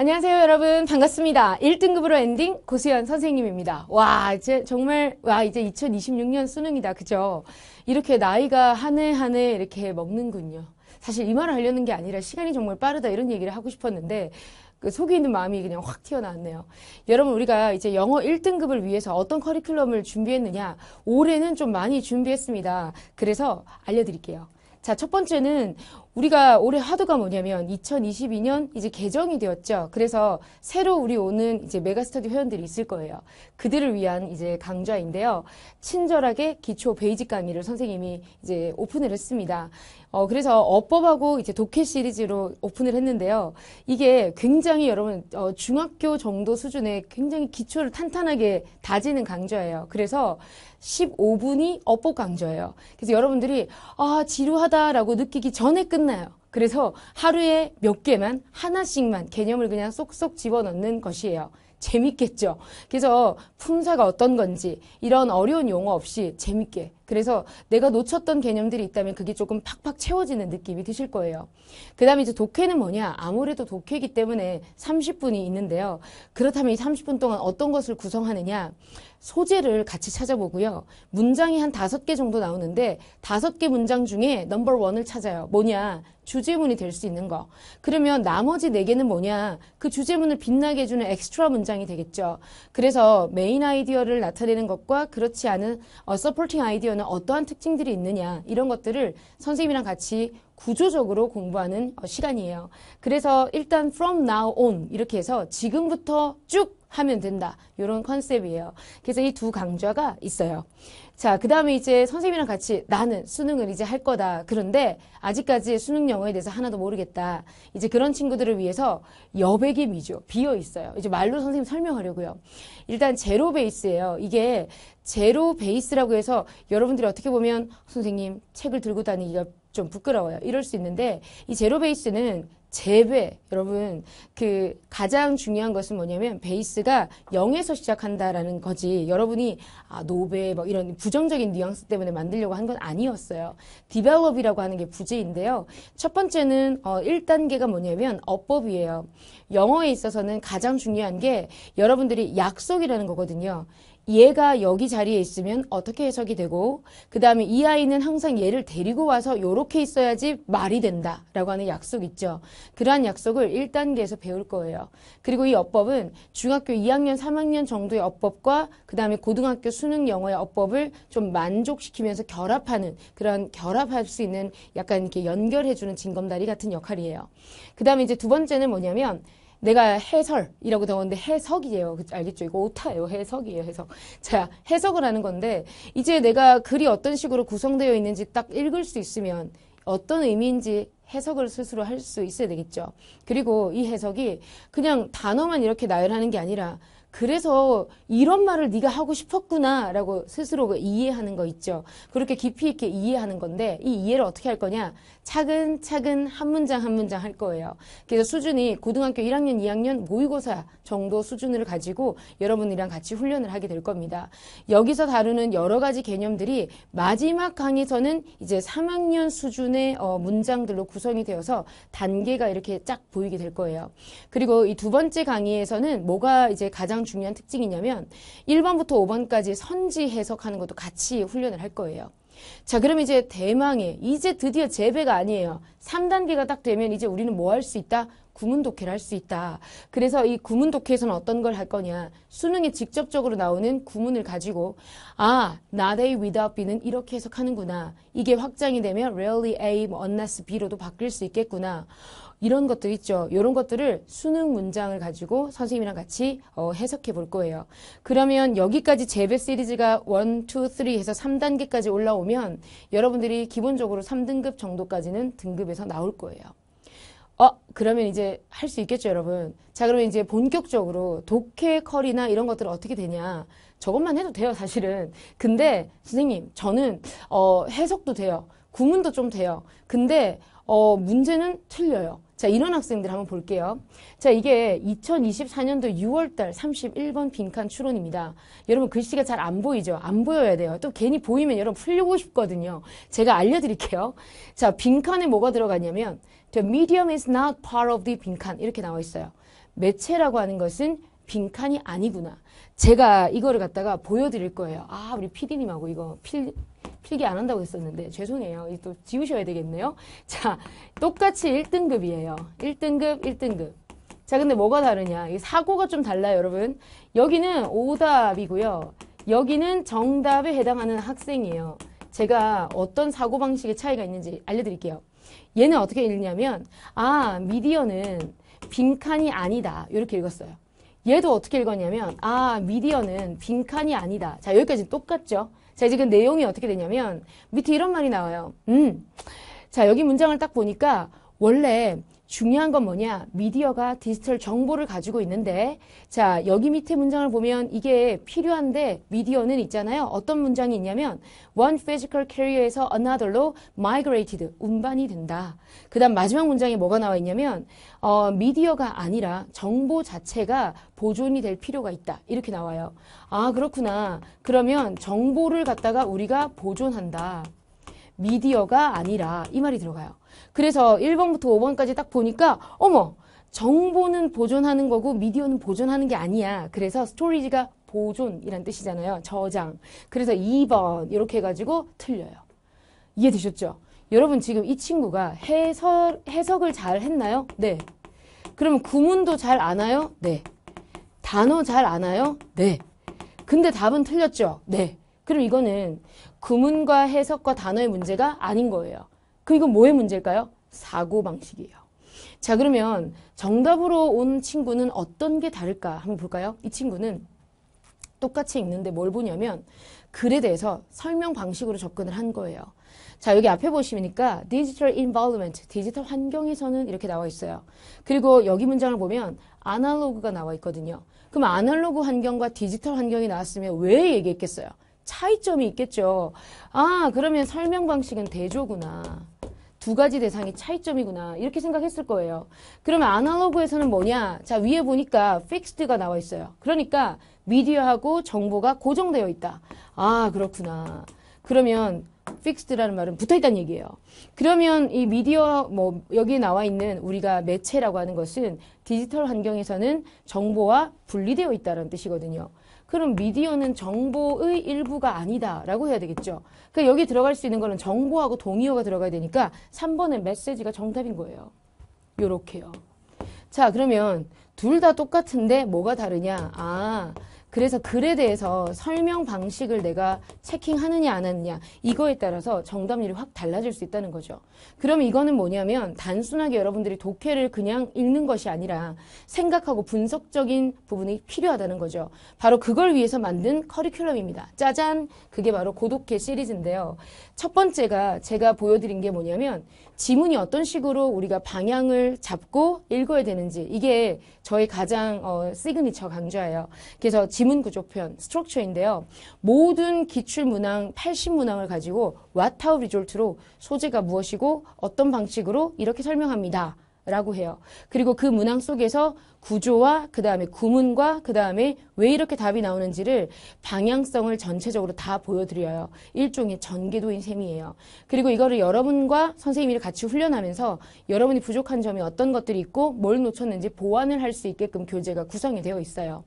안녕하세요 여러분 반갑습니다 1등급으로 엔딩 고수연 선생님입니다 와 이제 정말 와 이제 2026년 수능이다 그죠 이렇게 나이가 한 해 한 해 이렇게 먹는군요 사실 이 말을 하려는 게 아니라 시간이 정말 빠르다 이런 얘기를 하고 싶었는데 그 속에 있는 마음이 그냥 확 튀어나왔네요. 여러분 우리가 이제 영어 1등급을 위해서 어떤 커리큘럼을 준비했느냐 올해는 좀 많이 준비했습니다. 그래서 알려드릴게요. 자, 첫 번째는 우리가 올해 화두가 뭐냐면 2022년 이제 개정이 되었죠. 그래서 새로 우리 오는 이제 메가스터디 회원들이 있을 거예요. 그들을 위한 이제 강좌인데요. 친절하게 기초 베이직 강의를 선생님이 이제 오픈을 했습니다. 어, 그래서 어법하고 이제 독해 시리즈로 오픈을 했는데요. 이게 굉장히 여러분, 어, 중학교 정도 수준의 굉장히 기초를 탄탄하게 다지는 강좌예요. 그래서 15분이 어법 강좌예요. 그래서 여러분들이, 아, 지루하다라고 느끼기 전에 끝 끝나요. 그래서 하루에 몇 개만 하나씩만 개념을 그냥 쏙쏙 집어넣는 것이에요. 재밌겠죠. 그래서 품사가 어떤 건지 이런 어려운 용어 없이 재밌게. 그래서 내가 놓쳤던 개념들이 있다면 그게 조금 팍팍 채워지는 느낌이 드실 거예요. 그 다음에 이제 독해는 뭐냐? 아무래도 독해이기 때문에 30분이 있는데요. 그렇다면 이 30분 동안 어떤 것을 구성하느냐? 소재를 같이 찾아보고요. 문장이 한 다섯 개 정도 나오는데 다섯 개 문장 중에 넘버 원을 찾아요. 뭐냐? 주제문이 될 수 있는 거. 그러면 나머지 네 개는 뭐냐? 그 주제문을 빛나게 해주는 엑스트라 문장이 되겠죠. 그래서 메인 아이디어를 나타내는 것과 그렇지 않은 어, 서포팅 아이디어는 어떠한 특징들이 있느냐 이런 것들을 선생님이랑 같이 구조적으로 공부하는 어, 시간이에요. 그래서 일단 from now on 이렇게 해서 지금부터 쭉 하면 된다. 이런 컨셉이에요. 그래서 이 두 강좌가 있어요. 자, 그 다음에 이제 선생님이랑 같이 나는 수능을 이제 할 거다. 그런데 아직까지 수능 영어에 대해서 하나도 모르겠다. 이제 그런 친구들을 위해서 여백의 미죠. 비어 있어요. 이제 말로 선생님 설명하려고요. 일단 제로 베이스예요. 이게 제로 베이스라고 해서 여러분들이 어떻게 보면 선생님 책을 들고 다니기가 좀 부끄러워요. 이럴 수 있는데 이 제로 베이스는 재배. 여러분, 그 가장 중요한 것은 뭐냐면 베이스가 0에서 시작한다라는 거지. 여러분이 아, 노베 뭐 이런 부정적인 뉘앙스 때문에 만들려고 한 건 아니었어요. 디벨롭이라고 하는 게부제인데요첫 번째는 어, 1단계가 뭐냐면 어법이에요. 영어에 있어서는 가장 중요한 게 여러분들이 약속이라는 거거든요. 얘가 여기 자리에 있으면 어떻게 해석이 되고 그 다음에 이 아이는 항상 얘를 데리고 와서 요렇게 있어야지 말이 된다 라고 하는 약속 있죠. 그러한 약속을 1단계에서 배울 거예요. 그리고 이 어법은 중학교 2학년, 3학년 정도의 어법과 그 다음에 고등학교 수능 영어의 어법을 좀 만족시키면서 결합하는 그런 결합할 수 있는 약간 이렇게 연결해주는 징검다리 같은 역할이에요. 그 다음에 이제 두 번째는 뭐냐면 내가 해설이라고 되었는데 해석이에요. 그 알겠죠? 이거 오타예요. 해석이에요. 해석. 자, 해석을 하는 건데 이제 내가 글이 어떤 식으로 구성되어 있는지 딱 읽을 수 있으면 어떤 의미인지 해석을 스스로 할 수 있어야 되겠죠. 그리고 이 해석이 그냥 단어만 이렇게 나열하는 게 아니라 그래서 이런 말을 네가 하고 싶었구나라고 스스로 그 이해하는 거 있죠. 그렇게 깊이 있게 이해하는 건데 이 이해를 어떻게 할 거냐? 차근차근 한 문장 한 문장 할 거예요. 그래서 수준이 고등학교 1학년, 2학년 모의고사 정도 수준을 가지고 여러분이랑 같이 훈련을 하게 될 겁니다. 여기서 다루는 여러 가지 개념들이 마지막 강의에서는 이제 3학년 수준의 어, 문장들로 구성이 되어서 단계가 이렇게 쫙 보이게 될 거예요. 그리고 이 두 번째 강의에서는 뭐가 이제 가장 중요한 특징이냐면 1번부터 5번까지 선지 해석하는 것도 같이 훈련을 할 거예요. 자, 그럼 이제 대망의 이제 드디어 재배가 아니에요. 3단계가 딱 되면 이제 우리는 뭐 할 수 있다? 구문 독해를 할 수 있다. 그래서 이 구문 독해에서는 어떤 걸 할 거냐? 수능에 직접적으로 나오는 구문을 가지고 아, not A without B는 이렇게 해석하는구나. 이게 확장이 되면 rarely A, 뭐 unless B로도 바뀔 수 있겠구나. 이런 것들 있죠. 이런 것들을 수능 문장을 가지고 선생님이랑 같이 어, 해석해 볼 거예요. 그러면 여기까지 재배 시리즈가 1, 2, 3 해서 3단계까지 올라오면 여러분들이 기본적으로 3등급 정도까지는 등급에서 나올 거예요. 어, 그러면 이제 할 수 있겠죠, 여러분. 자, 그러면 이제 본격적으로 독해 컬이나 이런 것들은 어떻게 되냐. 저것만 해도 돼요, 사실은. 근데, 선생님, 저는, 어, 해석도 돼요. 구문도 좀 돼요. 근데, 어, 문제는 틀려요. 자, 이런 학생들 한번 볼게요. 자, 이게 2024년도 6월달 31번 빈칸 추론입니다. 여러분 글씨가 잘 안 보이죠? 안 보여야 돼요. 또 괜히 보이면 여러분 풀리고 싶거든요. 제가 알려드릴게요. 자, 빈칸에 뭐가 들어가냐면 The medium is not part of the 빈칸 이렇게 나와 있어요. 매체라고 하는 것은 빈칸이 아니구나. 제가 이거를 갖다가 보여드릴 거예요. 아, 우리 피디님하고 이거 필, 필기 안 한다고 했었는데 죄송해요. 또 지우셔야 되겠네요. 자, 똑같이 1등급이에요. 1등급, 1등급. 자, 근데 뭐가 다르냐? 이 사고가 좀 달라요, 여러분. 여기는 오답이고요. 여기는 정답에 해당하는 학생이에요. 제가 어떤 사고방식의 차이가 있는지 알려드릴게요. 얘는 어떻게 읽냐면 아, 미디어는 빈칸이 아니다. 이렇게 읽었어요. 얘도 어떻게 읽었냐면 아, 미디어는 빈칸이 아니다. 자, 여기까지 똑같죠? 자, 이제 그 내용이 어떻게 되냐면 밑에 이런 말이 나와요. 음. 자, 여기 문장을 딱 보니까 원래 중요한 건 뭐냐? 미디어가 디지털 정보를 가지고 있는데, 자, 여기 밑에 문장을 보면 이게 필요한데, 미디어는 있잖아요. 어떤 문장이 있냐면, one physical carrier에서 another로 migrated, 운반이 된다. 그 다음 마지막 문장에 뭐가 나와 있냐면, 어, 미디어가 아니라 정보 자체가 보존이 될 필요가 있다. 이렇게 나와요. 아, 그렇구나. 그러면 정보를 갖다가 우리가 보존한다. 미디어가 아니라, 이 말이 들어가요. 그래서 1번부터 5번까지 딱 보니까 어머 정보는 보존하는 거고 미디어는 보존하는 게 아니야. 그래서 스토리지가 보존이란 뜻이잖아요. 저장. 그래서 2번 이렇게 해가지고 틀려요. 이해되셨죠? 여러분 지금 이 친구가 해설, 해석을 잘 했나요? 네. 그러면 구문도 잘 아나요? 네. 단어 잘 아나요? 네. 근데 답은 틀렸죠? 네. 그럼 이거는 구문과 해석과 단어의 문제가 아닌 거예요. 그 이건 뭐의 문제일까요? 사고방식이에요. 자 그러면 정답으로 온 친구는 어떤 게 다를까 한번 볼까요? 이 친구는 똑같이 읽는데 뭘 보냐면 글에 대해서 설명 방식으로 접근을 한 거예요. 자 여기 앞에 보시니까 디지털 인바이러먼트 디지털 환경에서는 이렇게 나와 있어요. 그리고 여기 문장을 보면 아날로그가 나와 있거든요. 그럼 아날로그 환경과 디지털 환경이 나왔으면 왜 얘기했겠어요? 차이점이 있겠죠. 아 그러면 설명 방식은 대조구나. 두 가지 대상의 차이점이구나 이렇게 생각했을 거예요. 그러면 아날로그에서는 뭐냐? 자 위에 보니까 f i x 가 나와 있어요. 그러니까 미디어하고 정보가 고정되어 있다. 아 그렇구나. 그러면 f i x 라는 말은 붙어있다는 얘기예요. 그러면 이 미디어 뭐 여기에 나와 있는 우리가 매체라고 하는 것은 디지털 환경에서는 정보와 분리되어 있다는 뜻이거든요. 그럼 미디어는 정보의 일부가 아니다라고 해야 되겠죠. 그러니까 여기 들어갈 수 있는 거는 정보하고 동의어가 들어가야 되니까 3번의 메시지가 정답인 거예요. 요렇게요. 자, 그러면 둘 다 똑같은데 뭐가 다르냐? 아, 그래서 글에 대해서 설명 방식을 내가 체킹하느냐 안 하느냐 이거에 따라서 정답률이 확 달라질 수 있다는 거죠. 그럼 이거는 뭐냐면 단순하게 여러분들이 독해를 그냥 읽는 것이 아니라 생각하고 분석적인 부분이 필요하다는 거죠. 바로 그걸 위해서 만든 커리큘럼입니다. 짜잔! 그게 바로 고독해 시리즈인데요. 첫 번째가 제가 보여드린 게 뭐냐면 지문이 어떤 식으로 우리가 방향을 잡고 읽어야 되는지 이게 저의 가장 어, 시그니처 강좌예요. 그래서 지문 구조편, 스트럭처인데요. 모든 기출문항 80문항을 가지고 What, How, r e s u l t 로 소재가 무엇이고 어떤 방식으로 이렇게 설명합니다. 라고 해요. 그리고 그 문항 속에서 구조와 그 다음에 구문과 그 다음에 왜 이렇게 답이 나오는지를 방향성을 전체적으로 다 보여드려요. 일종의 전개도인 셈이에요. 그리고 이거를 여러분과 선생님이 같이 훈련하면서 여러분이 부족한 점이 어떤 것들이 있고 뭘 놓쳤는지 보완을 할 수 있게끔 교재가 구성이 되어 있어요.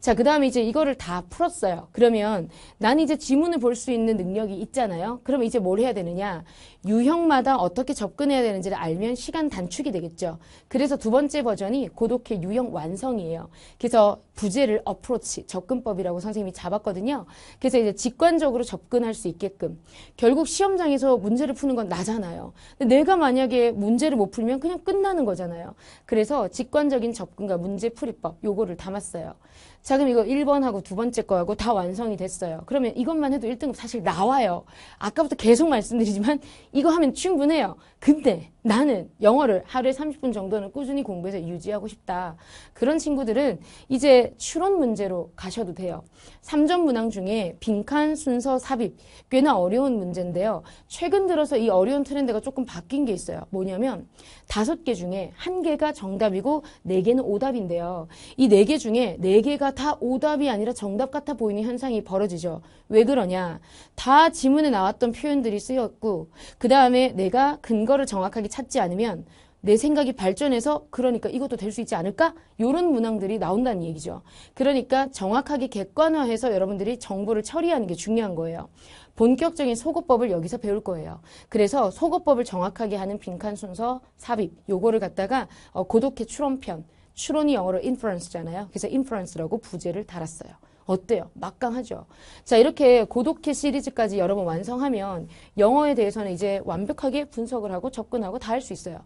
자, 그 다음에 이제 이거를 다 풀었어요. 그러면 나는 이제 지문을 볼 수 있는 능력이 있잖아요. 그럼 이제 뭘 해야 되느냐. 유형마다 어떻게 접근해야 되는지를 알면 시간 단축이 되겠죠. 그래서 두 번째 버전이 고독해 유형 완성이에요. 그래서 부제를 어프로치, 접근법이라고 선생님이 잡았거든요. 그래서 이제 직관적으로 접근할 수 있게끔. 결국 시험장에서 문제를 푸는 건 나잖아요. 근데 내가 만약에 문제를 못 풀면 그냥 끝나는 거잖아요. 그래서 직관적인 접근과 문제 풀이법, 요거를 담았어요. 자 그럼 이거 1번하고 두 번째 거하고 다 완성이 됐어요. 그러면 이것만 해도 1등급 사실 나와요. 아까부터 계속 말씀드리지만 이거 하면 충분해요. 근데 나는 영어를 하루에 30분 정도는 꾸준히 공부해서 유지하고 싶다. 그런 친구들은 이제 추론 문제로 가셔도 돼요. 3점 문항 중에 빈칸 순서 삽입 꽤나 어려운 문제인데요. 최근 들어서 이 어려운 트렌드가 조금 바뀐 게 있어요. 뭐냐면 5개 중에 1 개가 정답이고 4 개는 오답인데요. 이4개 중에 4 개가 다 오답이 아니라 정답 같아 보이는 현상이 벌어지죠. 왜 그러냐? 다 지문에 나왔던 표현들이 쓰였고 그 다음에 내가 근거를 정확하게 찾지 않으면 내 생각이 발전해서 그러니까 이것도 될 수 있지 않을까? 이런 문항들이 나온다는 얘기죠. 그러니까 정확하게 객관화해서 여러분들이 정보를 처리하는 게 중요한 거예요. 본격적인 소거법을 여기서 배울 거예요. 그래서 소거법을 정확하게 하는 빈칸 순서 삽입 요거를 갖다가 어, 고독해 추론편 추론이 영어로 inference잖아요. 그래서 inference라고 부제를 달았어요. 어때요? 막강하죠. 자, 이렇게 고독해 시리즈까지 여러 분 완성하면 영어에 대해서는 이제 완벽하게 분석을 하고 접근하고 다 할 수 있어요.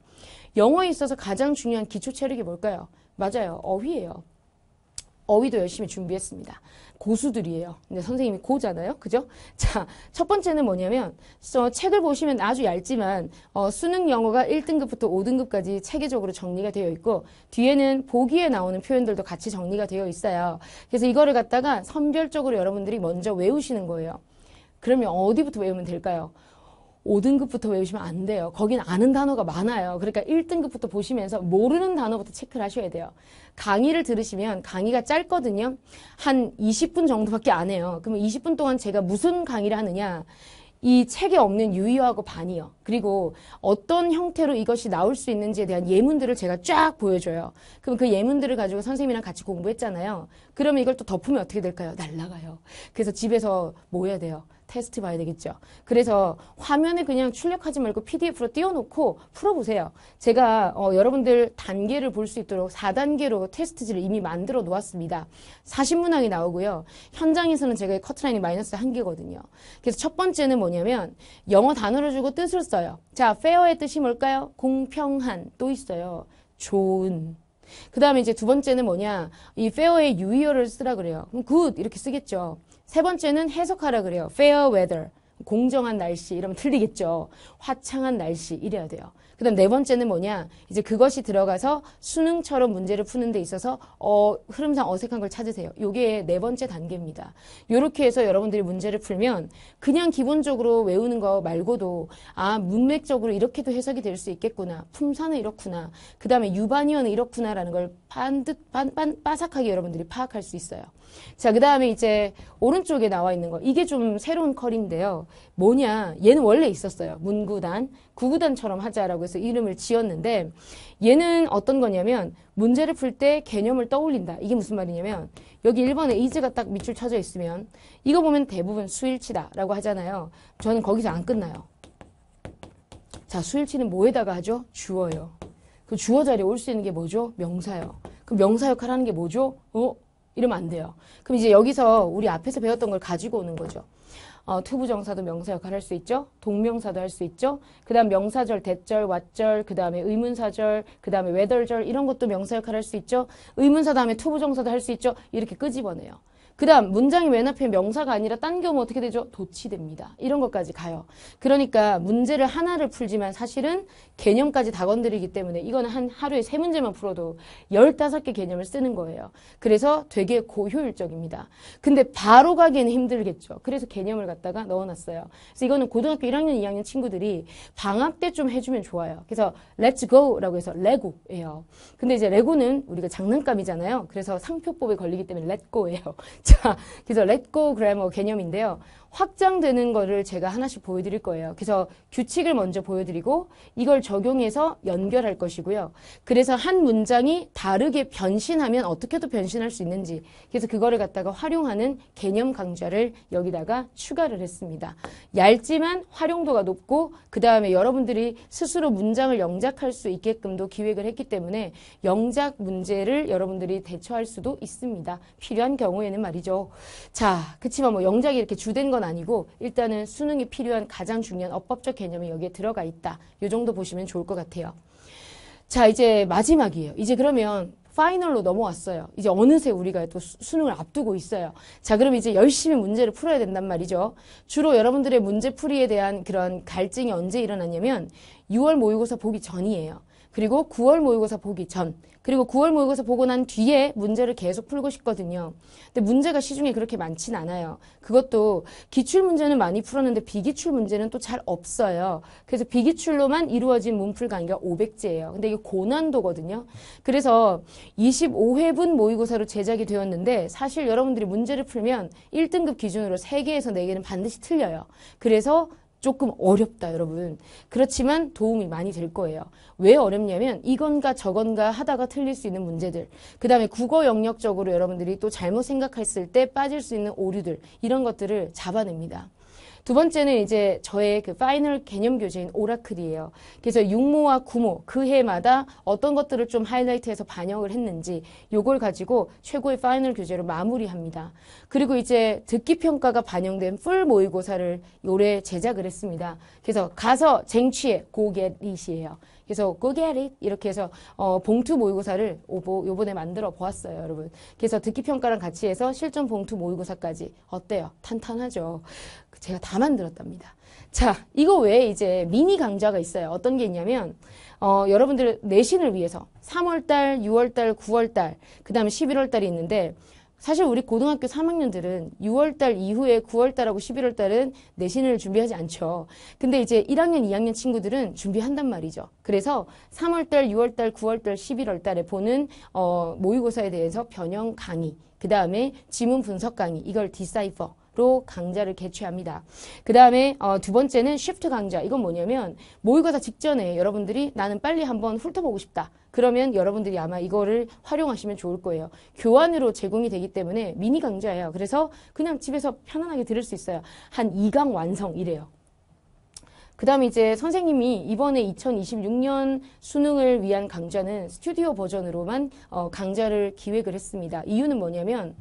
영어에 있어서 가장 중요한 기초 체력이 뭘까요? 맞아요. 어휘예요. 어휘도 열심히 준비했습니다. 고수들이에요. 근데 선생님이 고잖아요. 그죠? 자, 첫 번째는 뭐냐면, 저 책을 보시면 아주 얇지만, 어, 수능 영어가 1등급부터 5등급까지 체계적으로 정리가 되어 있고, 뒤에는 보기에 나오는 표현들도 같이 정리가 되어 있어요. 그래서 이거를 갖다가 선별적으로 여러분들이 먼저 외우시는 거예요. 그러면 어디부터 외우면 될까요? 5등급부터 외우시면 안 돼요. 거긴 아는 단어가 많아요. 그러니까 1등급부터 보시면서 모르는 단어부터 체크를 하셔야 돼요. 강의를 들으시면 강의가 짧거든요. 한 20분 정도밖에 안 해요. 그러면 20분 동안 제가 무슨 강의를 하느냐. 이 책에 없는 유의어하고 반이요. 그리고 어떤 형태로 이것이 나올 수 있는지에 대한 예문들을 제가 쫙 보여줘요. 그럼 그 예문들을 가지고 선생님이랑 같이 공부했잖아요. 그러면 이걸 또 덮으면 어떻게 될까요? 날라가요. 그래서 집에서 뭐 해야 돼요? 테스트 봐야 되겠죠. 그래서 화면에 그냥 출력하지 말고 PDF로 띄워놓고 풀어보세요. 제가 어, 여러분들 단계를 볼 수 있도록 4단계로 테스트지를 이미 만들어 놓았습니다. 40문항이 나오고요. 현장에서는 제가 커트라인이 마이너스 1개거든요. 그래서 첫 번째는 뭐냐면 영어 단어를 주고 뜻을 써요. 자, fair의 뜻이 뭘까요? 공평한 또 있어요. 좋은 그 다음에 이제 두 번째는 뭐냐. 이 페어의 유의어를 쓰라 그래요. 그럼 굿 이렇게 쓰겠죠. 세 번째는 해석하라 그래요. fair weather. 공정한 날씨 이러면 틀리겠죠. 화창한 날씨 이래야 돼요. 그다음 네 번째는 뭐냐? 이제 그것이 들어가서 수능처럼 문제를 푸는 데 있어서 어, 흐름상 어색한 걸 찾으세요. 요게 네 번째 단계입니다. 요렇게 해서 여러분들이 문제를 풀면 그냥 기본적으로 외우는 거 말고도 아, 문맥적으로 이렇게도 해석이 될 수 있겠구나. 품사는 이렇구나. 그다음에 유반이어는 이렇구나라는 걸 반듯 반, 반 빠삭하게 여러분들이 파악할 수 있어요. 자, 그다음에 이제 오른쪽에 나와 있는 거. 이게 좀 새로운 컬인데요. 뭐냐? 얘는 원래 있었어요. 문구단, 구구단처럼 하자라고 해서 이름을 지었는데 얘는 어떤 거냐면 문제를 풀 때 개념을 떠올린다. 이게 무슨 말이냐면 여기 1번에 이즈가 딱 밑줄 쳐져 있으면 이거 보면 대부분 수일치다라고 하잖아요. 저는 거기서 안 끝나요. 자, 수일치는 뭐에다가 하죠? 주어요. 그 주어 자리에 올 수 있는 게 뭐죠? 명사요. 그 명사 역할 하는 게 뭐죠? 어? 이러면 안 돼요. 그럼 이제 여기서 우리 앞에서 배웠던 걸 가지고 오는 거죠. 어, 투부정사도 명사 역할을 할 수 있죠. 동명사도 할 수 있죠. 그 다음 명사절, 대절, 왓절, 그 다음에 의문사절, 그 다음에 외덜절 이런 것도 명사 역할을 할 수 있죠. 의문사 다음에 투부정사도 할 수 있죠. 이렇게 끄집어내요. 그 다음 문장이 맨 앞에 명사가 아니라 딴 경우 어떻게 되죠? 도치됩니다. 이런 것까지 가요. 그러니까 문제를 하나를 풀지만 사실은 개념까지 다 건드리기 때문에 이건 한 하루에 세 문제만 풀어도 15개 개념을 쓰는 거예요. 그래서 되게 고효율적입니다. 근데 바로 가기에는 힘들겠죠. 그래서 개념을 갖다가 넣어놨어요. 그래서 이거는 고등학교 1학년, 2학년 친구들이 방학 때 좀 해주면 좋아요. 그래서 let's go라고 해서 레고예요. 근데 이제 레고는 우리가 장난감이잖아요. 그래서 상표법에 걸리기 때문에 let go예요. 자, 그래서 렛고 그래머 개념인데요. 확장되는 거를 제가 하나씩 보여드릴 거예요. 그래서 규칙을 먼저 보여드리고 이걸 적용해서 연결할 것이고요. 그래서 한 문장이 다르게 변신하면 어떻게도 변신할 수 있는지 그래서 그거를 갖다가 활용하는 개념 강좌를 여기다가 추가를 했습니다. 얇지만 활용도가 높고 그 다음에 여러분들이 스스로 문장을 영작할 수 있게끔도 기획을 했기 때문에 영작 문제를 여러분들이 대처할 수도 있습니다. 필요한 경우에는 말이죠. 말이죠. 자, 그치만 뭐 영작이 이렇게 주된 건 아니고 일단은 수능이 필요한 가장 중요한 어법적 개념이 여기에 들어가 있다. 요 정도 보시면 좋을 것 같아요. 자, 이제 마지막이에요. 이제 그러면 파이널로 넘어왔어요. 이제 어느새 우리가 또 수능을 앞두고 있어요. 자, 그럼 이제 열심히 문제를 풀어야 된단 말이죠. 주로 여러분들의 문제풀이에 대한 그런 갈증이 언제 일어났냐면 6월 모의고사 보기 전이에요. 그리고 9월 모의고사 보기 전, 그리고 9월 모의고사 보고 난 뒤에 문제를 계속 풀고 싶거든요. 근데 문제가 시중에 그렇게 많진 않아요. 그것도 기출 문제는 많이 풀었는데 비기출 문제는 또 잘 없어요. 그래서 비기출로만 이루어진 문풀 강의가 500제예요. 근데 이게 고난도거든요. 그래서 25회분 모의고사로 제작이 되었는데 사실 여러분들이 문제를 풀면 1등급 기준으로 3개에서 4개는 반드시 틀려요. 그래서 조금 어렵다, 여러분. 그렇지만 도움이 많이 될 거예요. 왜 어렵냐면 이건가 저건가 하다가 틀릴 수 있는 문제들. 그 다음에 국어 영역적으로 여러분들이 또 잘못 생각했을 때 빠질 수 있는 오류들. 이런 것들을 잡아냅니다. 두 번째는 이제 저의 그 파이널 개념 교재인 오라클이에요. 그래서 육모와 구모 그 해마다 어떤 것들을 좀 하이라이트해서 반영을 했는지 요걸 가지고 최고의 파이널 교재로 마무리합니다. 그리고 이제 듣기 평가가 반영된 풀 모의고사를 올해 제작을 했습니다. 그래서 가서 쟁취해 고게 릿이에요 그래서 go get it 이렇게 해서 어, 봉투 모의고사를 오보, 요번에 만들어 보았어요, 여러분. 그래서 듣기 평가랑 같이 해서 실전 봉투 모의고사까지 어때요? 탄탄하죠. 제가 다 만들었답니다. 자, 이거 외에 이제 미니 강좌가 있어요. 어떤 게 있냐면 어, 여러분들 내신을 위해서 3월달, 6월달, 9월달, 그 다음에 11월달이 있는데 사실 우리 고등학교 3학년들은 6월달 이후에 9월달하고 11월달은 내신을 준비하지 않죠. 근데 이제 1학년, 2학년 친구들은 준비한단 말이죠. 그래서 3월달, 6월달, 9월달, 11월달에 보는 어, 모의고사에 대해서 변형 강의, 그 다음에 지문 분석 강의, 이걸 디사이퍼. 로 강좌를 개최합니다. 그 다음에 어, 두 번째는 쉬프트 강좌. 이건 뭐냐면 모의고사 직전에 여러분들이 나는 빨리 한번 훑어보고 싶다. 그러면 여러분들이 아마 이거를 활용하시면 좋을 거예요. 교환으로 제공이 되기 때문에 미니 강좌예요. 그래서 그냥 집에서 편안하게 들을 수 있어요. 한 2강 완성 이래요. 그 다음에 이제 선생님이 이번에 2026년 수능을 위한 강좌는 스튜디오 버전으로만 어, 강좌를 기획을 했습니다. 이유는 뭐냐면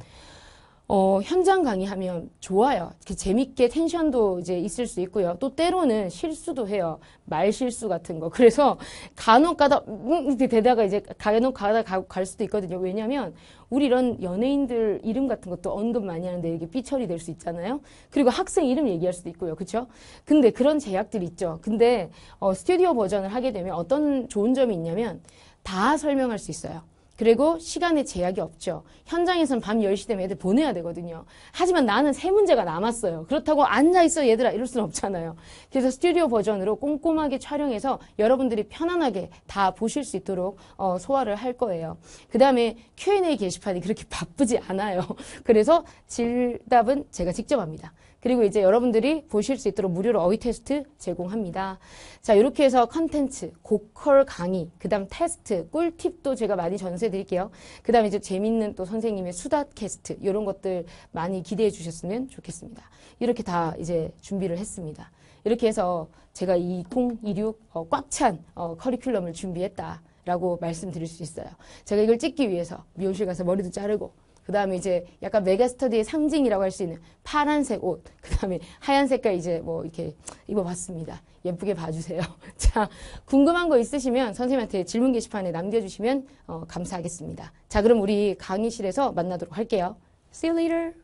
어, 현장 강의하면 좋아요. 그 재밌게 텐션도 이제 있을 수 있고요. 또 때로는 실수도 해요. 말 실수 같은 거. 그래서 간혹 가다, 음, 되다가 이제 간혹 가다 가, 갈 수도 있거든요. 왜냐면 우리 이런 연예인들 이름 같은 것도 언급 많이 하는데 이게 삐처리 될 수 있잖아요. 그리고 학생 이름 얘기할 수도 있고요. 그쵸? 근데 그런 제약들 있죠. 근데 어, 스튜디오 버전을 하게 되면 어떤 좋은 점이 있냐면 다 설명할 수 있어요. 그리고 시간에 제약이 없죠. 현장에서는 밤 10시 되면 애들 보내야 되거든요. 하지만 나는 세 문제가 남았어요. 그렇다고 앉아있어 얘들아 이럴 수는 없잖아요. 그래서 스튜디오 버전으로 꼼꼼하게 촬영해서 여러분들이 편안하게 다 보실 수 있도록 어, 소화를 할 거예요. 그 다음에 Q&A 게시판이 그렇게 바쁘지 않아요. 그래서 질답은 제가 직접 합니다. 그리고 이제 여러분들이 보실 수 있도록 무료로 어휘 테스트 제공합니다. 자, 이렇게 해서 컨텐츠, 고컬 강의, 그 다음 테스트, 꿀팁도 제가 많이 전수해 드릴게요. 그 다음에 이제 재밌는 또 선생님의 수다 캐스트, 이런 것들 많이 기대해 주셨으면 좋겠습니다. 이렇게 다 이제 준비를 했습니다. 이렇게 해서 제가 2026 어, 꽉찬 어, 커리큘럼을 준비했다라고 말씀드릴 수 있어요. 제가 이걸 찍기 위해서 미용실 가서 머리도 자르고 그 다음에 이제 약간 메가스터디의 상징이라고 할 수 있는 파란색 옷, 그 다음에 하얀 색깔 이제 뭐 이렇게 입어봤습니다. 예쁘게 봐주세요. 자, 궁금한 거 있으시면 선생님한테 질문 게시판에 남겨주시면 어, 감사하겠습니다. 자, 그럼 우리 강의실에서 만나도록 할게요. See you later!